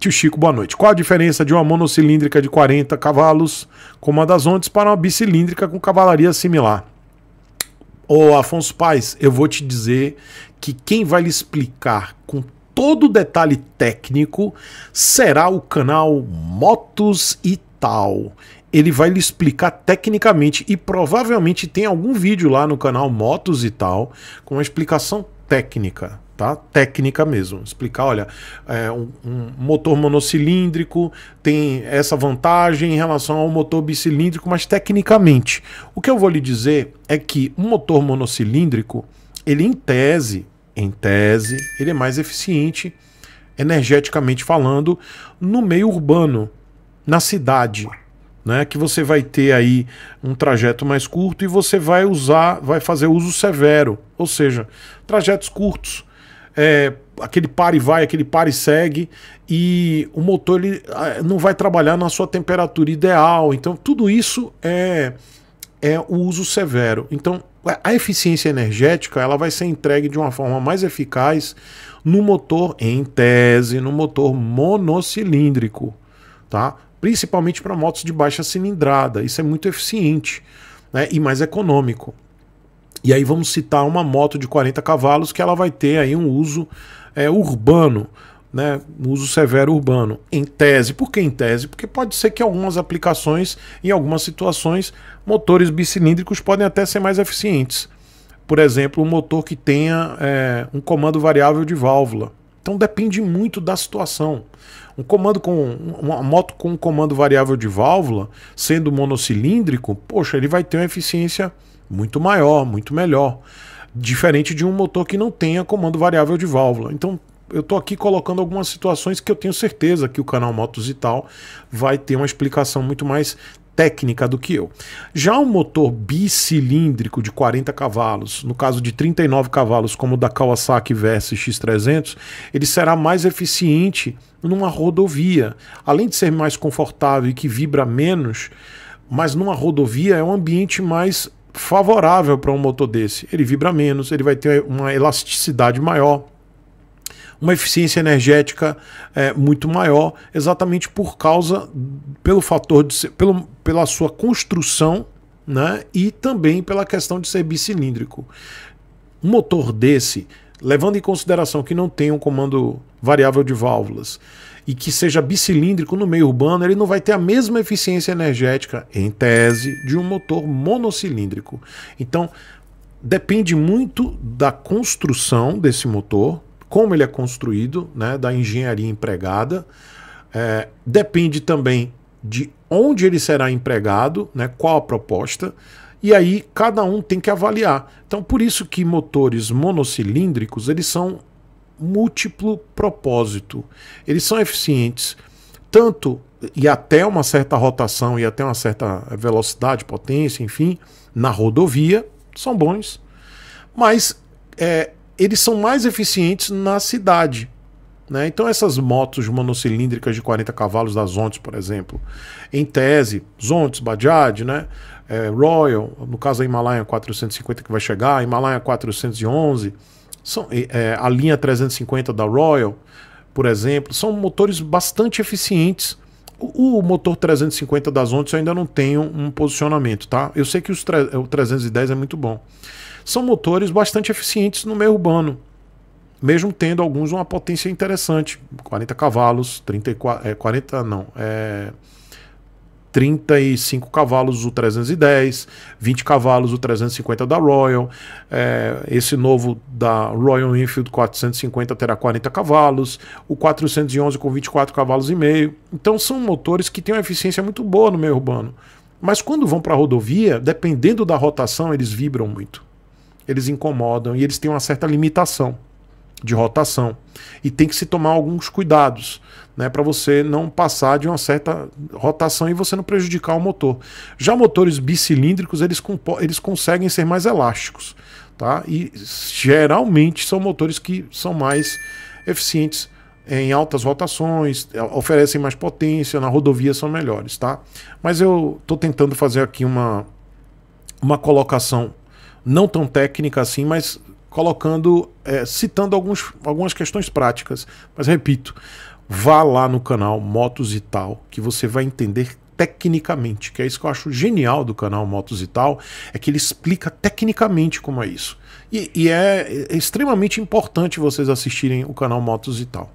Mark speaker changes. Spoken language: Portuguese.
Speaker 1: Tio Chico, boa noite. Qual a diferença de uma monocilíndrica de 40 cavalos, como a das ondas, para uma bicilíndrica com cavalaria similar? Ô Afonso Paz, eu vou te dizer que quem vai lhe explicar com todo o detalhe técnico será o canal Motos e Tal. Ele vai lhe explicar tecnicamente e provavelmente tem algum vídeo lá no canal Motos e Tal com uma explicação técnica tá? técnica mesmo. Explicar, olha, é um, um, motor monocilíndrico tem essa vantagem em relação ao motor bicilíndrico, mas tecnicamente. O que eu vou lhe dizer é que um motor monocilíndrico, ele em tese, em tese, ele é mais eficiente energeticamente falando no meio urbano, na cidade, né, que você vai ter aí um trajeto mais curto e você vai usar, vai fazer uso severo, ou seja, trajetos curtos é, aquele para e vai, aquele para e segue, e o motor ele ah, não vai trabalhar na sua temperatura ideal. Então, tudo isso é, é o uso severo. Então, a eficiência energética ela vai ser entregue de uma forma mais eficaz no motor, em tese, no motor monocilíndrico, tá? principalmente para motos de baixa cilindrada. Isso é muito eficiente né? e mais econômico. E aí vamos citar uma moto de 40 cavalos que ela vai ter aí um uso é, urbano, né? Um uso severo urbano. Em tese, por que em tese? Porque pode ser que algumas aplicações, em algumas situações, motores bicilíndricos podem até ser mais eficientes. Por exemplo, um motor que tenha é, um comando variável de válvula. Então depende muito da situação. Um comando com uma moto com um comando variável de válvula, sendo monocilíndrico, poxa, ele vai ter uma eficiência muito maior, muito melhor, diferente de um motor que não tenha comando variável de válvula. Então eu estou aqui colocando algumas situações que eu tenho certeza que o canal Motos e tal vai ter uma explicação muito mais técnica do que eu. Já um motor bicilíndrico de 40 cavalos, no caso de 39 cavalos, como o da Kawasaki Versa X300, ele será mais eficiente numa rodovia. Além de ser mais confortável e que vibra menos, mas numa rodovia é um ambiente mais favorável para um motor desse. Ele vibra menos, ele vai ter uma elasticidade maior uma eficiência energética é, muito maior, exatamente por causa pelo fator de ser, pelo, pela sua construção né, e também pela questão de ser bicilíndrico. Um motor desse, levando em consideração que não tem um comando variável de válvulas e que seja bicilíndrico no meio urbano, ele não vai ter a mesma eficiência energética, em tese, de um motor monocilíndrico. Então, depende muito da construção desse motor, como ele é construído, né, da engenharia empregada. É, depende também de onde ele será empregado, né, qual a proposta, e aí cada um tem que avaliar. Então, por isso que motores monocilíndricos, eles são múltiplo propósito. Eles são eficientes tanto e até uma certa rotação e até uma certa velocidade, potência, enfim, na rodovia, são bons, mas é, eles são mais eficientes na cidade, né? Então, essas motos monocilíndricas de 40 cavalos da Zontes, por exemplo, em tese, Zontes, Bajaj, né? É, Royal, no caso a Himalaya 450 que vai chegar, a 411, são, é, a linha 350 da Royal, por exemplo, são motores bastante eficientes. O, o motor 350 das Zontes eu ainda não tenho um posicionamento, tá? Eu sei que os o 310 é muito bom. São motores bastante eficientes no meio urbano mesmo tendo alguns uma potência interessante, 40 cavalos, 34, é, 40 não, é 35 cavalos o 310, 20 cavalos o 350 da Royal, é, esse novo da Royal Enfield 450 terá 40 cavalos, o 411 com 24 cavalos e meio. Então são motores que têm uma eficiência muito boa no meio urbano, mas quando vão para a rodovia, dependendo da rotação, eles vibram muito. Eles incomodam e eles têm uma certa limitação de rotação. E tem que se tomar alguns cuidados, né, para você não passar de uma certa rotação e você não prejudicar o motor. Já motores bicilíndricos, eles, eles conseguem ser mais elásticos, tá? E geralmente são motores que são mais eficientes em altas rotações, é, oferecem mais potência, na rodovia são melhores, tá? Mas eu estou tentando fazer aqui uma, uma colocação não tão técnica assim, mas colocando, é, citando alguns, algumas questões práticas. Mas repito, vá lá no canal Motos e Tal, que você vai entender tecnicamente, que é isso que eu acho genial do canal Motos e Tal, é que ele explica tecnicamente como é isso. E, e é, é extremamente importante vocês assistirem o canal Motos e Tal.